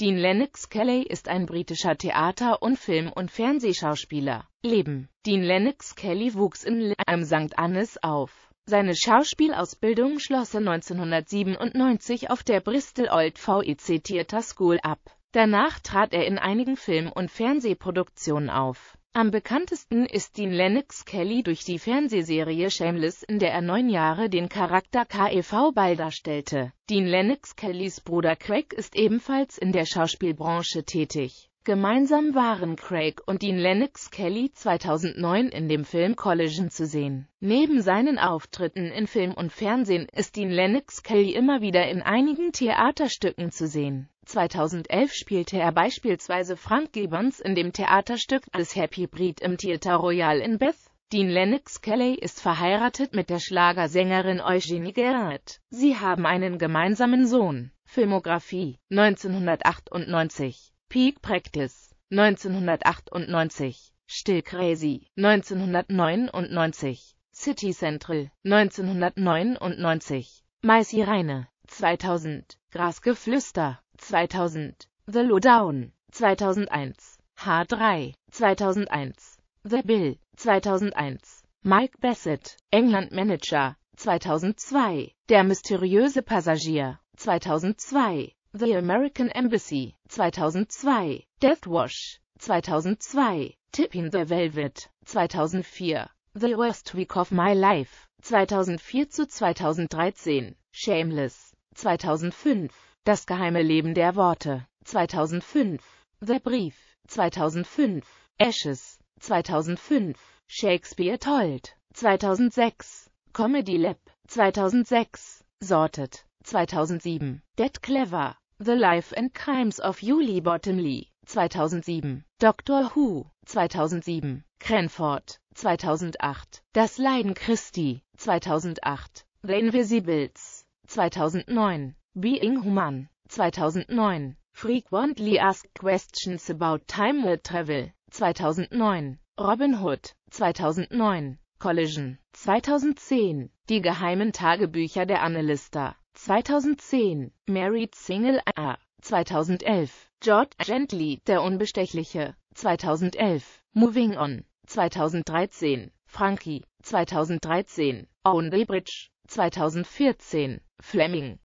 Dean Lennox Kelly ist ein britischer Theater- und Film- und Fernsehschauspieler. Leben Dean Lennox Kelly wuchs in Le St. Annes auf. Seine Schauspielausbildung schloss er 1997 auf der Bristol Old VEC Theatre School ab. Danach trat er in einigen Film- und Fernsehproduktionen auf. Am bekanntesten ist Dean Lennox Kelly durch die Fernsehserie Shameless, in der er neun Jahre den Charakter K.E.V. Ball darstellte. Dean Lennox Kellys Bruder Craig ist ebenfalls in der Schauspielbranche tätig. Gemeinsam waren Craig und Dean Lennox Kelly 2009 in dem Film Collision zu sehen. Neben seinen Auftritten in Film und Fernsehen ist Dean Lennox Kelly immer wieder in einigen Theaterstücken zu sehen. 2011 spielte er beispielsweise Frank Gibbons in dem Theaterstück des Happy Breed im Theater Royal in Beth. Dean Lennox Kelly ist verheiratet mit der Schlagersängerin Eugenie Gerard. Sie haben einen gemeinsamen Sohn. Filmografie 1998 Peak Practice 1998 Still Crazy 1999 City Central 1999 Maisi Reine 2000, Grasgeflüster, 2000, The Lowdown, 2001, H3, 2001, The Bill, 2001, Mike Bassett, England Manager, 2002, Der mysteriöse Passagier, 2002, The American Embassy, 2002, Deathwash, 2002, Tipping the Velvet, 2004, The Worst Week of My Life, 2004 zu 2013, Shameless, 2005, Das geheime Leben der Worte, 2005, The Brief, 2005, Ashes, 2005, Shakespeare Told, 2006, Comedy Lab, 2006, Sorted, 2007, Dead Clever, The Life and Crimes of Julie Bottomley, 2007, Doctor Who, 2007, Cranford, 2008, Das Leiden Christi, 2008, The Invisibles, 2009. Being Human. 2009. Frequently Asked Questions About Time Travel. 2009. Robin Hood. 2009. Collision. 2010. Die geheimen Tagebücher der Annalista, 2010. Married Single A. 2011. George Gently, der Unbestechliche. 2011. Moving On. 2013. Frankie. 2013. the Bridge. 2014, Fleming.